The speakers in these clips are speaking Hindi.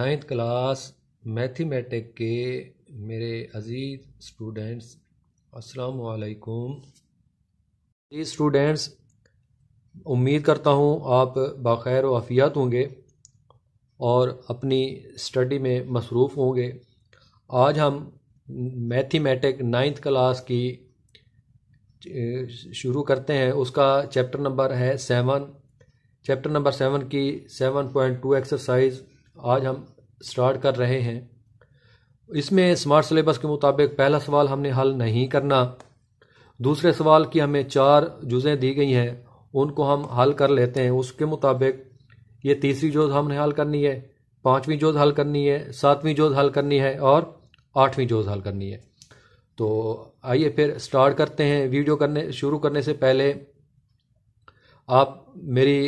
नाइन्थ क्लास मैथमेटिक के मेरे अजीज़ स्टूडेंट्स अस्सलाम वालेकुम स्टूडेंट्स उम्मीद करता हूँ आप बाखैर वाफियात होंगे और अपनी स्टडी में मसरूफ़ होंगे आज हम मैथमेटिक नाइन्थ क्लास की शुरू करते हैं उसका चैप्टर नंबर है सेवन चैप्टर नंबर सेवन की सेवन पॉइंट टू एक्सरसाइज आज हम स्टार्ट कर रहे हैं इसमें स्मार्ट सिलेबस के मुताबिक पहला सवाल हमने हल नहीं करना दूसरे सवाल की हमें चार जुजें दी गई हैं उनको हम हल कर लेते हैं उसके मुताबिक ये तीसरी जोज हमने हल करनी है पांचवीं जोज हल करनी है सातवीं जोज हल करनी है और आठवीं जोज हल करनी है तो आइए फिर स्टार्ट करते हैं वीडियो करने शुरू करने से पहले आप मेरी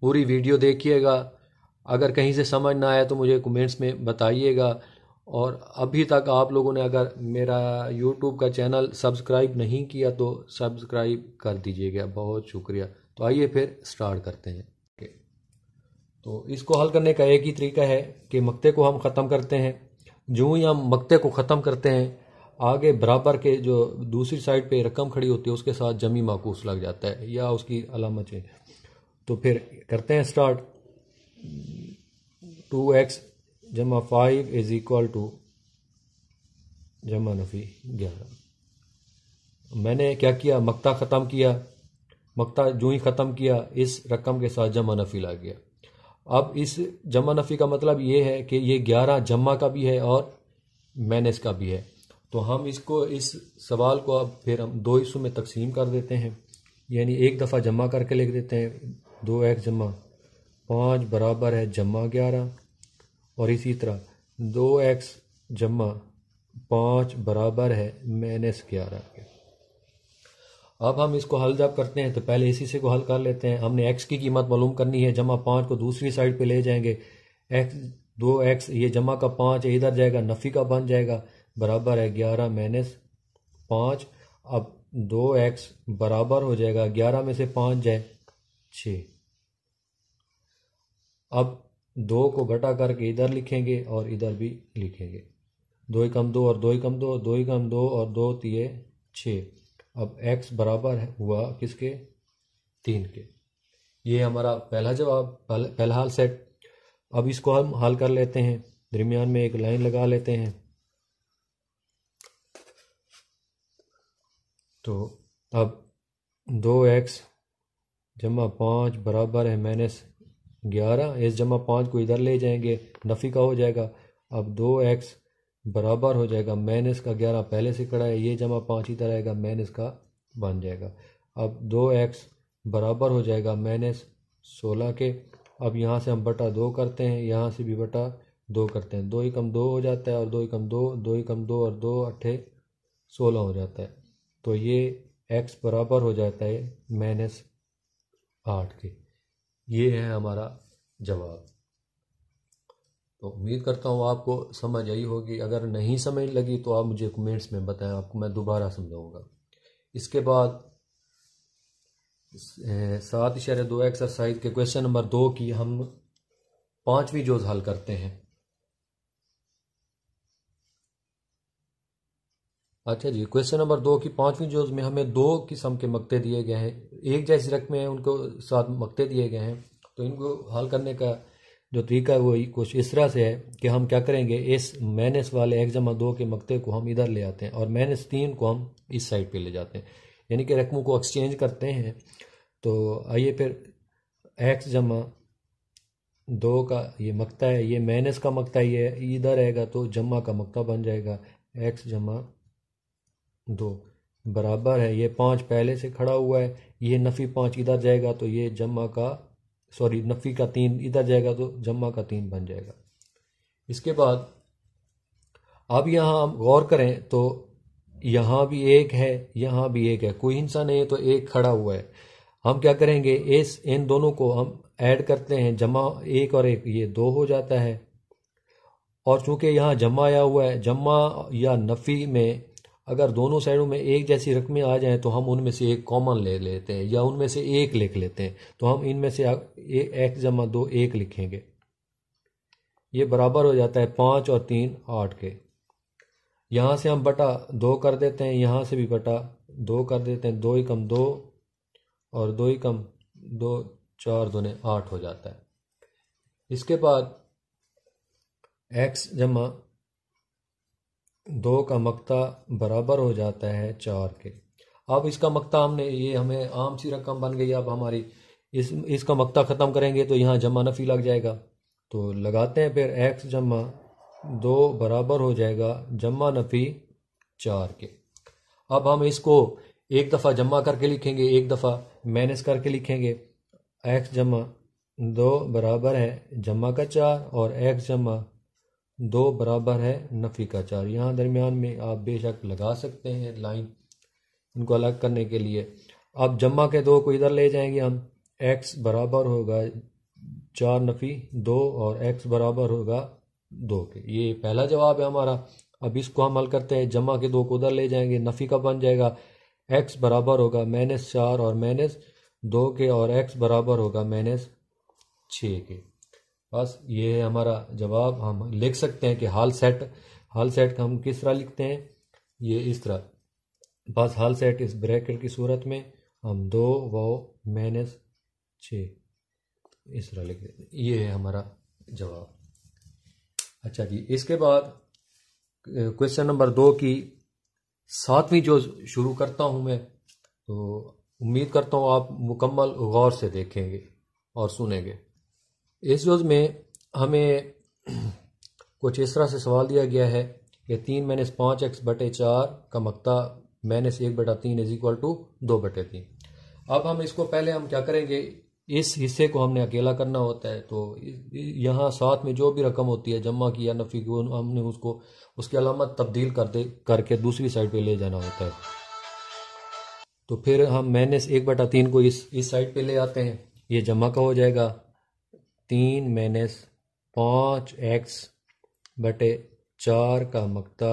पूरी वीडियो देखिएगा अगर कहीं से समझ ना आया तो मुझे कमेंट्स में बताइएगा और अभी तक आप लोगों ने अगर मेरा यूट्यूब का चैनल सब्सक्राइब नहीं किया तो सब्सक्राइब कर दीजिएगा बहुत शुक्रिया तो आइए फिर स्टार्ट करते हैं तो इसको हल करने का एक ही तरीका है कि मक्ते को हम ख़त्म करते हैं जो ही हम मक्ते को ख़त्म करते हैं आगे बराबर के जो दूसरी साइड पे रकम खड़ी होती है उसके साथ जमी माकूस लग जाता है या उसकी अलामत तो फिर करते हैं स्टार्ट टू एक्स जमा फाइव इज इक्वल टू जमा नफ़ी ग्यारह मैंने क्या किया मक्ता ख़त्म किया मक्ता जो ही ख़त्म किया इस रकम के साथ जमा नफ़ी ला गया अब इस जमा नफ़ी का मतलब ये है कि ये ग्यारह जमा का भी है और मैनेस का भी है तो हम इसको इस सवाल को अब फिर हम दो हिस्सों में तकसीम कर देते हैं यानी एक दफ़ा जमा करके लिख देते हैं दो एक्स जमा पाँच बराबर है जमा ग्यारह और इसी तरह दो एक्स जमा पाँच बराबर है माइनस ग्यारह के अब हम इसको हल जब करते हैं तो पहले इसी से को हल कर लेते हैं हमने एक्स की कीमत मालूम करनी है जमा पाँच को दूसरी साइड पे ले जाएंगे एक्स दो एक्स ये जमा का पाँच इधर जाएगा नफ़ी का बन जाएगा बराबर है ग्यारह माइनस पाँच अब दो एक्स बराबर हो जाएगा ग्यारह में से पाँच जाए छः अब दो को घटा करके इधर लिखेंगे और इधर भी लिखेंगे दो ही कम दो और दो ही कम दो दो ही कम दो और दो तीए छः अब x बराबर हुआ किसके तीन के ये हमारा पहला जवाब पहला हाल सेट अब इसको हम हल कर लेते हैं दरमियान में एक लाइन लगा लेते हैं तो अब दो एक्स जमा पाँच बराबर है माइनस ग्यारह एस जमा पाँच को इधर ले जाएंगे नफ़ी का हो जाएगा अब दो एक्स बराबर हो जाएगा माइनस का ग्यारह पहले से कड़ा है ये जमा पाँच इधर आएगा माइनस का बन जाएगा अब दो एक्स बराबर हो जाएगा माइनस सोलह के अब यहाँ से हम बटा दो करते हैं यहाँ से भी बटा दो करते हैं दो ही कम दो हो जाता है और दो ही कम दो दो ही कम दो और दो अट्ठे सोलह हो जाता है तो ये एक्स बराबर हो जाता है माइनस आठ के ये है हमारा जवाब तो उम्मीद करता हूँ आपको समझ आई होगी अगर नहीं समझ लगी तो आप मुझे कमेंट्स में बताएं आपको मैं दोबारा समझाऊंगा इसके बाद सात इशारे दो एक्सरसाइज के क्वेश्चन नंबर दो की हम पांचवी जोज हल करते हैं अच्छा जी क्वेश्चन नंबर दो की पांचवी जोज में हमें दो किस्म के मकते दिए गए हैं एक जैसी रकमें हैं उनको साथ मकते दिए गए हैं तो इनको हल करने का जो तरीका है वो कुछ इस तरह से है कि हम क्या करेंगे इस माइनस वाले एक जमा दो के मकते को हम इधर ले आते हैं और माइनस तीन को हम इस साइड पे ले जाते हैं यानी कि रकमों को एक्सचेंज करते हैं तो आइए फिर एक्स जमा दो का ये मकता है ये माइनस का मकता ये इधर आएगा तो जमा का मकता बन जाएगा एक्स जमा दो बराबर है ये पाँच पहले से खड़ा हुआ है ये नफ़ी पाँच इधर जाएगा तो ये जमा का सॉरी नफ़ी का तीन इधर जाएगा तो जमा का तीन बन जाएगा इसके बाद अब यहाँ हम गौर करें तो यहाँ भी एक है यहाँ भी एक है कोई हिंसा नहीं है तो एक खड़ा हुआ है हम क्या करेंगे इस इन दोनों को हम ऐड करते हैं जमा एक और एक ये दो हो जाता है और चूंकि यहाँ जमा आया हुआ है जमा या नफ़ी में अगर दोनों साइडों में एक जैसी रकमें आ जाएं तो हम उनमें से एक कॉमन ले लेते हैं या उनमें से एक लिख लेते हैं तो हम इनमें से एक जमा दो एक लिखेंगे ये बराबर हो जाता है पाँच और तीन आठ के यहाँ से हम बटा दो कर देते हैं यहाँ से भी बटा दो कर देते हैं दो ही कम दो और दो ही कम दो चार दोने आठ हो जाता है इसके बाद एक्स जमा दो का मकता बराबर हो जाता है चार के अब इसका मकता हमने ये हमें आम सी रकम बन गई अब हमारी इस इसका मकता ख़त्म करेंगे तो यहाँ जमा नफ़ी लग जाएगा तो लगाते हैं फिर एक्स जमा दो बराबर हो जाएगा जमा नफ़ी चार के अब हम इसको एक दफ़ा जमा करके लिखेंगे एक दफ़ा माइनस करके लिखेंगे एक्स जमा दो बराबर है जमा का चार और एक्स जमा दो बराबर है नफ़ी का चार यहाँ दरमियान में आप बेशक लगा सकते हैं लाइन उनको अलग करने के लिए आप जमा के दो को इधर ले जाएंगे हम एक्स बराबर होगा चार नफ़ी दो और एक्स बराबर होगा दो के ये पहला जवाब है हमारा अब इसको हम हल करते हैं जमा के दो को उधर ले जाएंगे नफ़ी का बन जाएगा एक्स बराबर होगा माइनस चार और माइनस दो के और एक्स बराबर होगा माइनस छः के बस ये है हमारा जवाब हम लिख सकते हैं कि हाल सेट हाल सेट का हम किस तरह लिखते हैं ये इस तरह बस हाल सेट इस ब्रैकेट की सूरत में हम दो वो माइनस छ इस तरह लिख देते हैं ये है हमारा जवाब अच्छा जी इसके बाद क्वेश्चन नंबर दो की सातवीं जो शुरू करता हूँ मैं तो उम्मीद करता हूँ आप मुकम्मल गौर से देखेंगे और सुनेंगे इस जुज में हमें कुछ इस तरह से सवाल दिया गया है कि तीन माइनस पाँच एक्स बटे चार का मकता माइनस एक बटा तीन इज इक्वल टू दो बटे तीन अब हम इसको पहले हम क्या करेंगे इस हिस्से को हमने अकेला करना होता है तो यहाँ साथ में जो भी रकम होती है जमा की या नफी की हमने उसको उसकी अलामत तब्दील कर दे करके दूसरी साइड पे ले जाना होता है तो फिर हम माइनस एक बटा तीन को इस इस साइड पे ले आते हैं ये जमा का हो जाएगा तीन माइनस पाँच एक्स बटे चार का मकता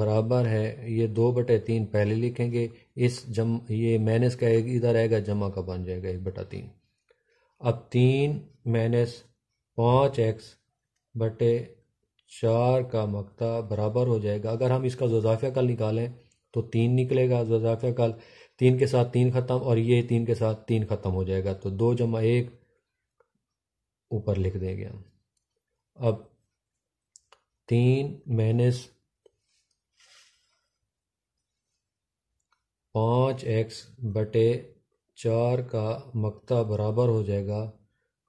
बराबर है ये दो बटे तीन पहले लिखेंगे इस जम ये माइनस का एक इधर आएगा जमा का बन जाएगा एक बटा तीन अब तीन माइनस पाँच एक्स बटे चार का मकता बराबर हो जाएगा अगर हम इसका जजाफिया कल निकालें तो तीन निकलेगा जजाफिया कल तीन के साथ तीन ख़त्म और ये तीन के साथ तीन ख़त्म हो जाएगा तो दो जमा एक ऊपर लिख देंगे हम अब तीन माइनस पाँच एक्स बटे चार का मकता बराबर हो जाएगा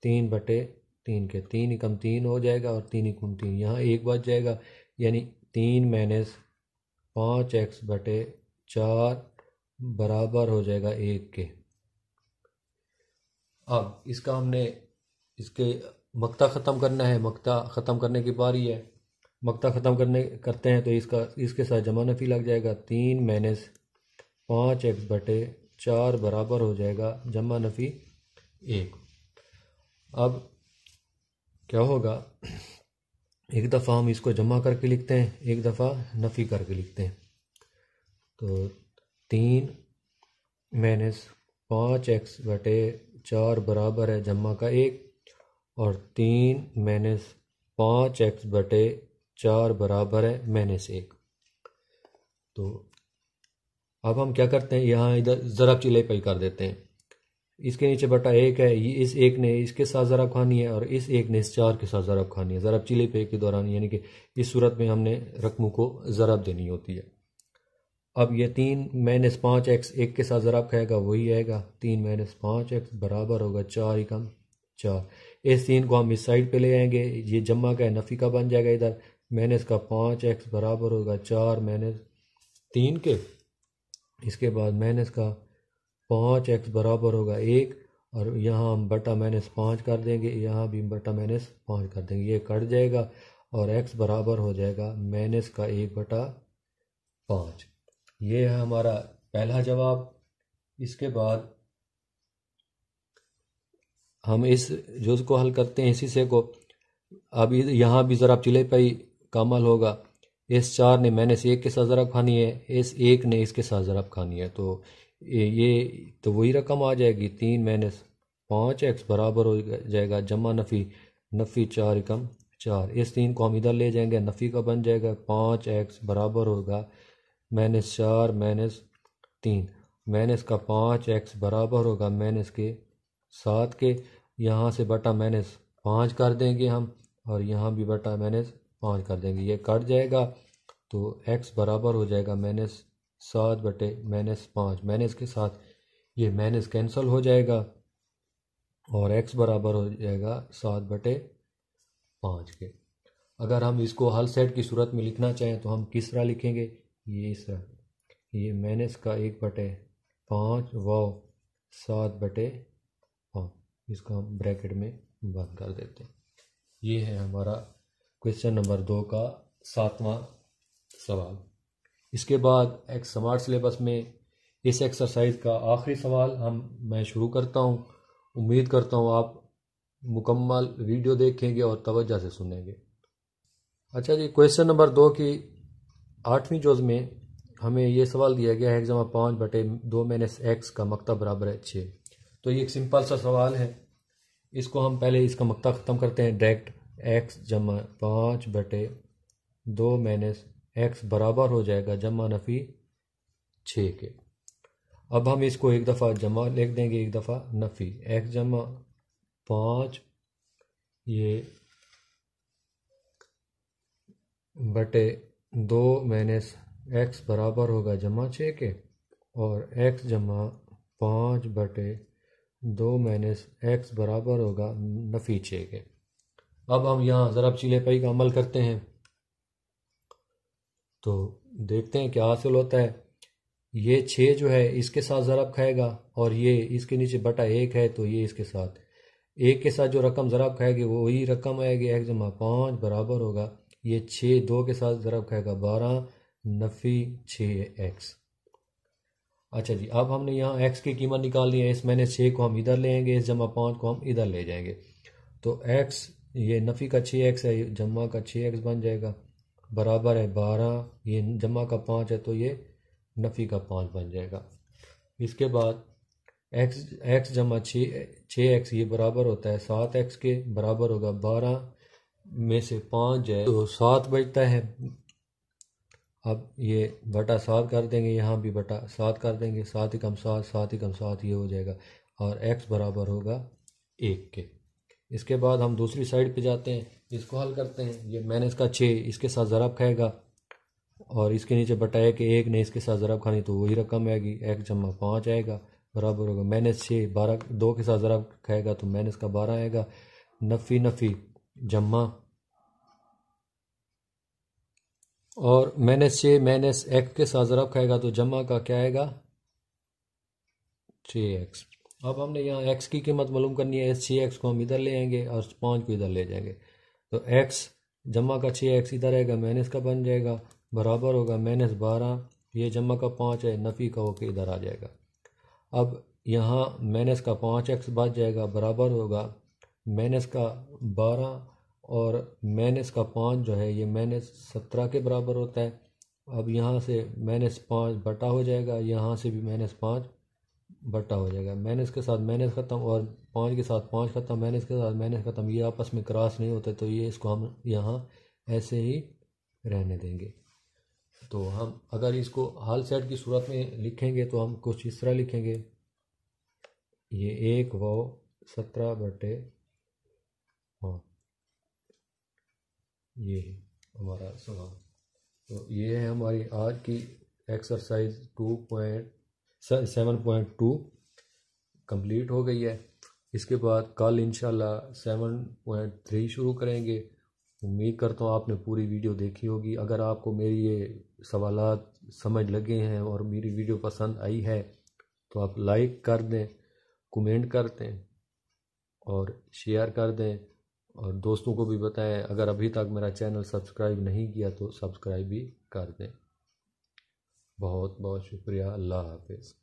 तीन बटे तीन के तीन एकम तीन हो जाएगा और तीन एकम तीन यहाँ एक बच जाएगा यानी तीन माइनस पाँच एक्स बटे चार बराबर हो जाएगा एक के अब इसका हमने इसके मक्ता ख़त्म करना है मक्ता ख़त्म करने की पारी है मक्ता ख़त्म करने करते हैं तो इसका इसके साथ जमा नफ़ी लग जाएगा तीन माइनस पाँच एक्स बटे चार बराबर हो जाएगा जमा नफ़ी एक अब क्या होगा एक दफ़ा हम इसको जमा करके लिखते हैं एक दफ़ा नफ़ी करके लिखते हैं तो तीन माइनस पाँच एक्स बटे चार बराबर है जमा का एक और तीन माइनस पाँच एक्स बटे चार बराबर है माइनस एक तो अब हम क्या करते हैं यहाँ इधर ज़रा चिले पाई कर देते हैं इसके नीचे बटा एक है ये इस एक ने इसके साथ ज़रा खानी है और इस एक ने इस चार के साथ ज़रा खानी है ज़रा चिले पे के दौरान यानी कि इस सूरत में हमने रकमों को ज़रब देनी होती है अब ये तीन माइनस पाँच एक्स एक के साथ ज़रा खाएगा वही आएगा तीन माइनस पाँच एक्स बराबर होगा चार ही कम चार इस तीन को हम इस साइड पे ले आएंगे ये जमा का है नफ़ी का बन जाएगा इधर माइनस का पाँच एक्स बराबर होगा चार माइनस तीन के इसके बाद माइनस का पाँच एक्स बराबर होगा एक और यहाँ हम बटा माइनस पाँच कर देंगे यहाँ भी बटा माइनस पाँच कर देंगे ये कट जाएगा और एक्स बराबर हो जाएगा माइनस का एक बटा पाँच ये है हमारा पहला जवाब इसके बाद हम इस जुज को हल करते हैं इसी से को अब यहाँ भी ज़रा चिले पाई का अमल होगा इस चार ने मैंने से एक के साथ ज़रब खानी है इस एक ने इसके साथ ज़रब खानी है तो ये तो वही रकम आ जाएगी तीन माइनस पाँच एक्स बराबर हो जाएगा जमा नफ़ी नफ़ी चार कम चार इस तीन को हम इधर ले जाएंगे नफ़ी का बन जाएगा पाँच एक्स बराबर होगा माइनस चार माइनस तीन माइनस का पाँच एक्स बराबर होगा माइनस के सात के यहाँ से बटा माइनस पाँच कर देंगे हम और यहाँ भी बटा माइनस पाँच कर देंगे ये कट जाएगा तो एक्स बराबर हो जाएगा माइनस सात बटे माइनस पाँच माइनस के साथ ये माइनस कैंसिल हो जाएगा और एक्स बराबर हो जाएगा सात बटे पाँच के अगर हम इसको हल सेट की सूरत में लिखना चाहें तो हम किस तरह लिखेंगे ये इस तरह ये माइनस का एक बटे पाँच व सात बटे इसको हम ब्रैकेट में बंद कर देते हैं ये है हमारा क्वेश्चन नंबर दो का सातवां सवाल इसके बाद एक स्मार्ट सिलेबस में इस एक्सरसाइज का आखिरी सवाल हम मैं शुरू करता हूँ उम्मीद करता हूँ आप मुकम्मल वीडियो देखेंगे और तवज्जा से सुनेंगे अच्छा जी क्वेश्चन नंबर दो की आठवीं जोज में हमें यह सवाल दिया गया है एग्जाम पाँच बटे दो माइनस एक्स का मकता बराबर है छः तो ये एक सिंपल सा सवाल है इसको हम पहले इसका मकता ख़त्म करते हैं डायरेक्ट एक्स जमा पाँच बटे दो माइनस एक्स बराबर हो जाएगा जमा नफ़ी छः के अब हम इसको एक दफ़ा जमा लिख देंगे एक दफ़ा नफ़ी एक्स जमा पाँच ये बटे दो माइनस एक्स बराबर होगा जमा छः के और एक्स जमा पाँच बटे दो माइनस एक्स बराबर होगा छः के अब हम यहाँ ज़रब चीले पाई का अमल करते हैं तो देखते हैं क्या हासिल होता है ये छः जो है इसके साथ ज़रब खाएगा और ये इसके नीचे बटा एक है तो ये इसके साथ एक के साथ जो रकम ज़रब खाएगी वो वही रकम आएगी एक जमा पाँच बराबर होगा ये छः दो के साथ ज़रब खाएगा बारह नफ़ी छः एक्स अच्छा जी अब हमने यहाँ एक्स की कीमत निकाल ली है इस महीने छः को हम इधर लेंगे इस जमा पाँच को हम इधर ले जाएंगे तो एक्स ये नफ़ी का छः एक्स है जमा का छः एक्स बन जाएगा बराबर है बारह ये जमा का पाँच है तो ये नफ़ी का पाँच बन जाएगा इसके बाद एक्स एक्स जमा छः छः एक्स ये बराबर होता है सात एक्स के बराबर होगा बारह में से पाँच है तो सात बजता है अब ये बटा सात कर देंगे यहाँ भी बटा सात कर देंगे सात ही कम सात सात ही कम सात ये हो जाएगा और एक्स बराबर होगा एक के इसके बाद हम दूसरी साइड पे जाते हैं इसको हल करते हैं ये मैंने इसका छः इसके साथ ज़रब खाएगा और इसके नीचे बटा एक एक ने इसके साथ ज़रब खानी तो वही रकम आएगी एक्स जमा पाँच आएगा बराबर होगा माइनस छः बारह दो के साथ ज़रब खाएगा तो माइनस का बारह आएगा नफ़ी नफ़ी जमा और माइनस छः माइनस एक्स के साथ जरा खाएगा तो जमा का क्या आएगा छः एक्स अब हमने यहाँ एक्स की कीमत मालूम करनी है इस छः एक्स को हम इधर ले आएंगे और पाँच को इधर ले जाएंगे तो एक्स जमा का छः एक्स इधर आएगा माइनस का बन जाएगा बराबर होगा माइनस बारह ये जमा का पाँच है नफ़ी का होकर इधर आ जाएगा अब यहाँ माइनस का पाँच एक्स बच जाएगा बराबर होगा माइनस का बारह और माइनस का पाँच जो है ये माइनस सत्रह के बराबर होता है अब यहाँ से माइनस पाँच बटा हो जाएगा यहाँ से भी माइनस पाँच बटा हो जाएगा माइनस के साथ माइनस ख़त्म और पाँच के साथ पाँच ख़त्म माइनस के साथ माइनस ख़त्म ये आपस में क्रॉस नहीं होते तो ये इसको हम यहाँ ऐसे ही रहने देंगे तो हम अगर इसको हाल सेट की सूरत में लिखेंगे तो हम कुछ इस तरह लिखेंगे ये एक वो सत्रह बटे ये हमारा सवाल तो ये है हमारी आज की exercise two point seven point two complete हो गई है इसके बाद कल इंशाल्लाह सेवन पॉइंट थ्री शुरू करेंगे उम्मीद करता हूँ आपने पूरी वीडियो देखी होगी अगर आपको मेरी ये सवाल समझ लगे हैं और मेरी वीडियो पसंद आई है तो आप लाइक कर दें कमेंट कर दें और शेयर कर दें और दोस्तों को भी बताएं अगर अभी तक मेरा चैनल सब्सक्राइब नहीं किया तो सब्सक्राइब भी कर दें बहुत बहुत शुक्रिया अल्लाह हाफिज़